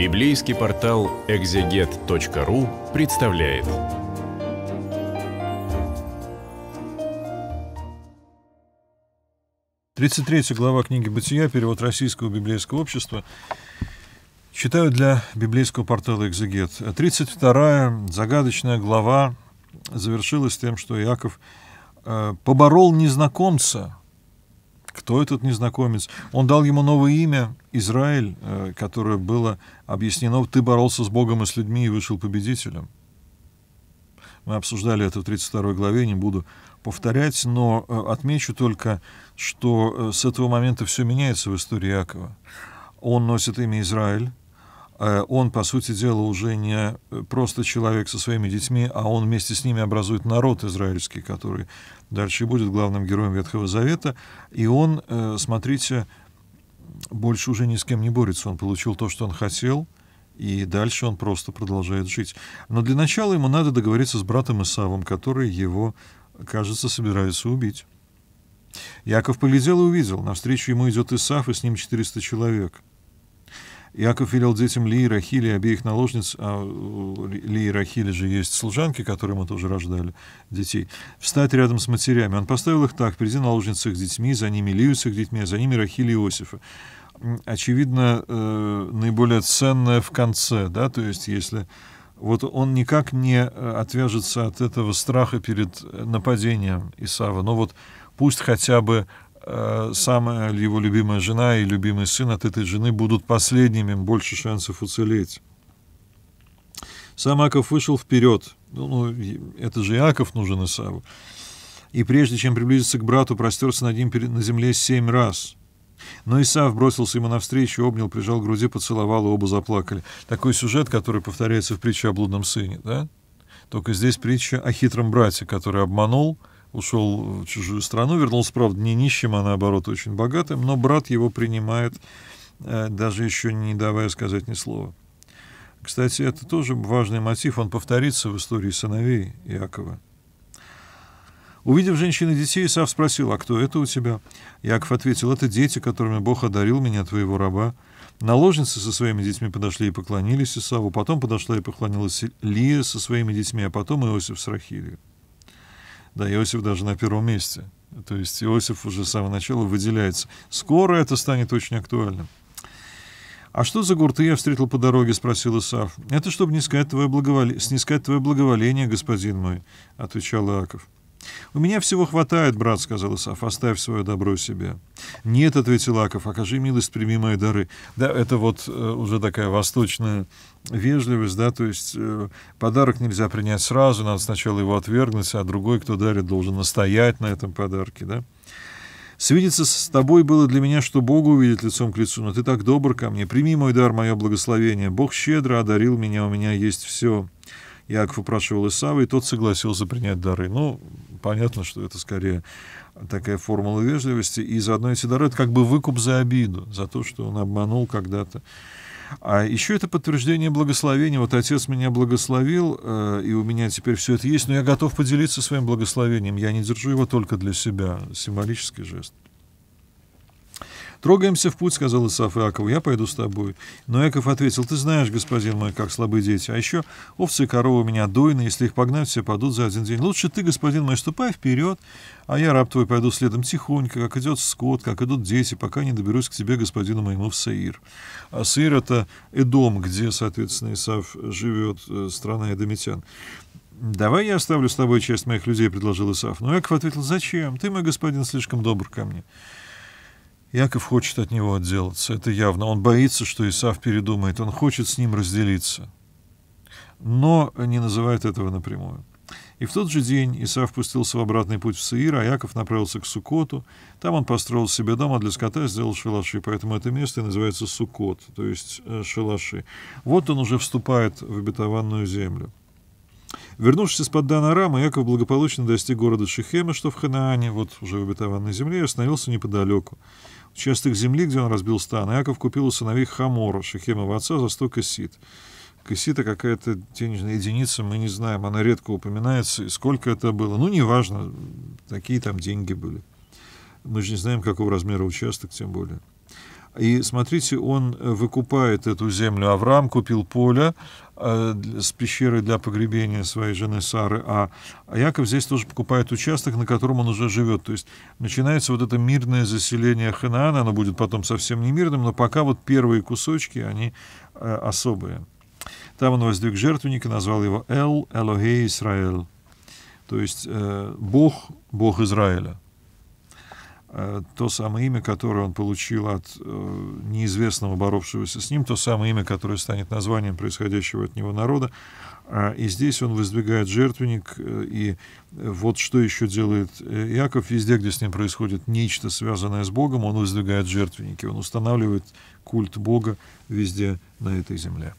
Библейский портал экзегет.ру представляет. Тридцать третья глава книги «Бытия», перевод Российского библейского общества. Читаю для библейского портала экзегет Тридцать вторая загадочная глава завершилась тем, что Иаков э, поборол незнакомца – кто этот незнакомец. Он дал ему новое имя Израиль, э, которое было объяснено, ты боролся с Богом и с людьми и вышел победителем. Мы обсуждали это в 32 главе, не буду повторять, но э, отмечу только, что э, с этого момента все меняется в истории Якова. Он носит имя Израиль, Э, он, по сути дела, уже не э, просто человек со своими детьми, а он вместе с ними образует народ израильский, который дальше и будет главным героем Ветхого Завета. И он, э, смотрите, больше уже ни с кем не борется. Он получил то, что он хотел, и дальше он просто продолжает жить. Но для начала ему надо договориться с братом Исавом, который его, кажется, собирается убить. Яков поглядел и увидел. Навстречу ему идет Исав и с ним 400 человек — Иаков велел детям Ли и Рахили, обеих наложниц, а Ли и Рахили же есть служанки, которые мы тоже рождали, детей, встать рядом с матерями. Он поставил их так, впереди наложниц с детьми, за ними Лию с их детьми, а за ними Рахили и Иосифа. Очевидно, э, наиболее ценное в конце, да, то есть если вот он никак не э, отвяжется от этого страха перед э, нападением Исава, но вот пусть хотя бы Э, самая его любимая жена и любимый сын от этой жены будут последними, больше шансов уцелеть. Сам Аков вышел вперед. Ну, ну это же Иаков нужен Исаву. И прежде чем приблизиться к брату, простерся над ним на земле семь раз. Но Исав бросился ему навстречу, обнял, прижал к груди, поцеловал, и оба заплакали. Такой сюжет, который повторяется в притче о блудном сыне, да? Только здесь притча о хитром брате, который обманул, ушел в чужую страну, вернулся, правда, не нищим, а наоборот очень богатым, но брат его принимает, э, даже еще не давая сказать ни слова. Кстати, это тоже важный мотив, он повторится в истории сыновей Иакова. Увидев женщин и детей, Исав спросил, «А кто это у тебя?» Яков ответил, «Это дети, которыми Бог одарил меня, твоего раба». Наложницы со своими детьми подошли и поклонились Исаву, потом подошла и поклонилась Лия со своими детьми, а потом Иосиф с Рахилью. Да, Иосиф даже на первом месте. То есть Иосиф уже с самого начала выделяется. Скоро это станет очень актуальным. «А что за гурты я встретил по дороге?» — спросил Исаф. «Это чтобы не искать твое, благовол... снискать твое благоволение, господин мой», — отвечал Иаков. «У меня всего хватает, брат», — сказал Исаф, — «оставь свое добро себе». «Нет», — ответил Аков, — «окажи милость, прими мои дары». Да, это вот э, уже такая восточная вежливость, да, то есть э, подарок нельзя принять сразу, надо сначала его отвергнуть, а другой, кто дарит, должен настоять на этом подарке, да. Свидеться с тобой было для меня, что Бога увидеть лицом к лицу, но ты так добр ко мне. Прими мой дар, мое благословение. Бог щедро одарил меня, у меня есть все. Яков упрашивал Исава, и тот согласился принять дары. Ну, понятно, что это скорее такая формула вежливости, и заодно эти дары — это как бы выкуп за обиду, за то, что он обманул когда-то. А еще это подтверждение благословения. Вот отец меня благословил, э, и у меня теперь все это есть, но я готов поделиться своим благословением. Я не держу его только для себя. Символический жест. «Трогаемся в путь», — сказал Исаф Иакову, — «я пойду с тобой». Но Яков ответил, «Ты знаешь, господин мой, как слабы дети, а еще овцы и коровы у меня дойны, если их погнать, все падут за один день. Лучше ты, господин мой, ступай вперед, а я, раб твой, пойду следом тихонько, как идет скот, как идут дети, пока не доберусь к тебе, господину моему, в Саир». А Саир — это Эдом, где, соответственно, Исаф живет, э, страна Эдомитян. «Давай я оставлю с тобой часть моих людей», — предложил Исаф. Но Яков ответил, «Зачем? Ты, мой господин, слишком добр ко мне». Яков хочет от него отделаться, это явно. Он боится, что Исав передумает, он хочет с ним разделиться. Но не называет этого напрямую. И в тот же день Исав пустился в обратный путь в Саир, а Яков направился к Сукоту. Там он построил себе дом, а для скота сделал шалаши. Поэтому это место и называется Сукот, то есть э, шалаши. Вот он уже вступает в обетованную землю. Вернувшись из-под Данарама, Яков благополучно достиг города Шихема, что в Ханаане, вот уже в обетованной земле, и остановился неподалеку. Частых земли, где он разбил стан, Иаков купил у сыновей Хамора, Шехемова отца, за сто кассит. Кассита какая-то денежная единица, мы не знаем, она редко упоминается, и сколько это было. Ну, неважно, такие там деньги были. Мы же не знаем, какого размера участок, тем более. И смотрите, он э, выкупает эту землю. Авраам купил поле э, с пещерой для погребения своей жены Сары, а, а, Яков здесь тоже покупает участок, на котором он уже живет. То есть начинается вот это мирное заселение Ханаана, оно будет потом совсем не мирным, но пока вот первые кусочки, они э, особые. Там он воздвиг жертвенник и назвал его Эл, Элохей Израиль, то есть Бог, Бог Израиля. Э, то самое имя, которое он получил от э, неизвестного, боровшегося с ним, то самое имя, которое станет названием происходящего от него народа. А, и здесь он воздвигает жертвенник, э, и э, вот что еще делает э, Иаков, везде, где с ним происходит нечто, связанное с Богом, он воздвигает жертвенники, он устанавливает культ Бога везде на этой земле.